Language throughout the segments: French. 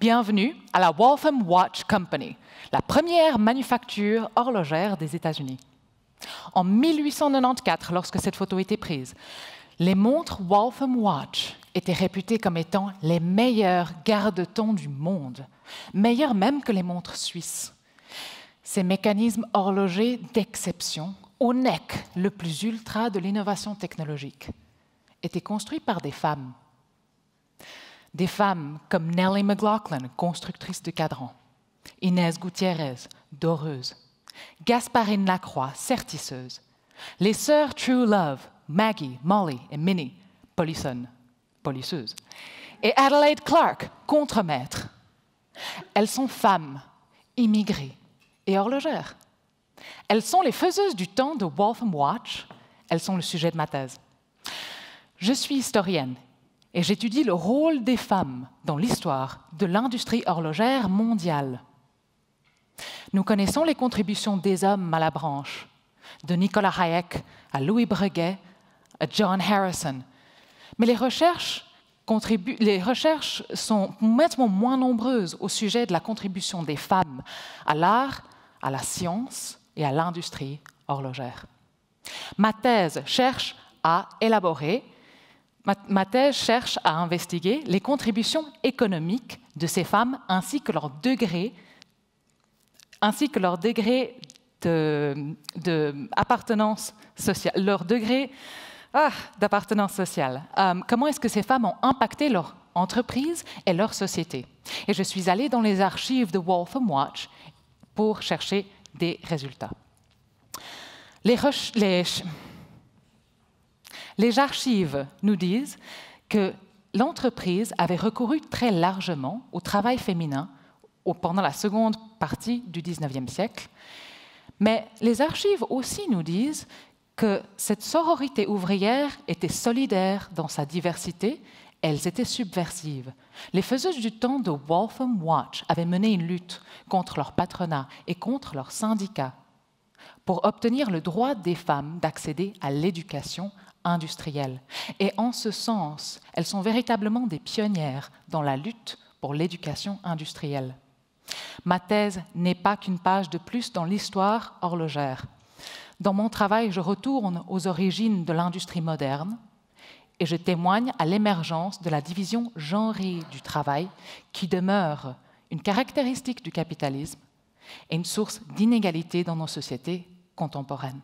Bienvenue à la Waltham Watch Company, la première manufacture horlogère des États-Unis. En 1894, lorsque cette photo était prise, les montres Waltham Watch étaient réputées comme étant les meilleurs garde-temps du monde, meilleures même que les montres suisses. Ces mécanismes horlogers d'exception, au nec le plus ultra de l'innovation technologique, étaient construits par des femmes des femmes comme Nellie McLaughlin, constructrice de cadrans, Inès Gutiérrez, doreuse, Gasparine Lacroix, certisseuse, les sœurs True Love, Maggie, Molly et Minnie, polissonne, polisseuse, et Adelaide Clark, contremaître. Elles sont femmes, immigrées et horlogères. Elles sont les faiseuses du temps de Waltham Watch. Elles sont le sujet de ma thèse. Je suis historienne et j'étudie le rôle des femmes dans l'histoire de l'industrie horlogère mondiale. Nous connaissons les contributions des hommes à la branche, de Nicolas Hayek à Louis Breguet à John Harrison, mais les recherches, les recherches sont nettement moins nombreuses au sujet de la contribution des femmes à l'art, à la science et à l'industrie horlogère. Ma thèse cherche à élaborer Ma thèse cherche à investiguer les contributions économiques de ces femmes ainsi que leur degré, ainsi que leur degré de, sociale, leur degré ah, d'appartenance sociale. Euh, comment est-ce que ces femmes ont impacté leur entreprise et leur société Et je suis allée dans les archives de Waltham Watch pour chercher des résultats. les, les archives nous disent que l'entreprise avait recouru très largement au travail féminin pendant la seconde partie du 19e siècle. Mais les archives aussi nous disent que cette sororité ouvrière était solidaire dans sa diversité, elles étaient subversives. Les faiseuses du temps de Waltham Watch avaient mené une lutte contre leur patronat et contre leurs syndicats pour obtenir le droit des femmes d'accéder à l'éducation, industrielle. Et en ce sens, elles sont véritablement des pionnières dans la lutte pour l'éducation industrielle. Ma thèse n'est pas qu'une page de plus dans l'histoire horlogère. Dans mon travail, je retourne aux origines de l'industrie moderne et je témoigne à l'émergence de la division genrée du travail qui demeure une caractéristique du capitalisme et une source d'inégalité dans nos sociétés contemporaines.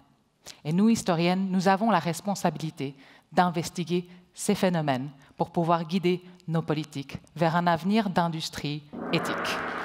Et nous, historiennes, nous avons la responsabilité d'investiguer ces phénomènes pour pouvoir guider nos politiques vers un avenir d'industrie éthique.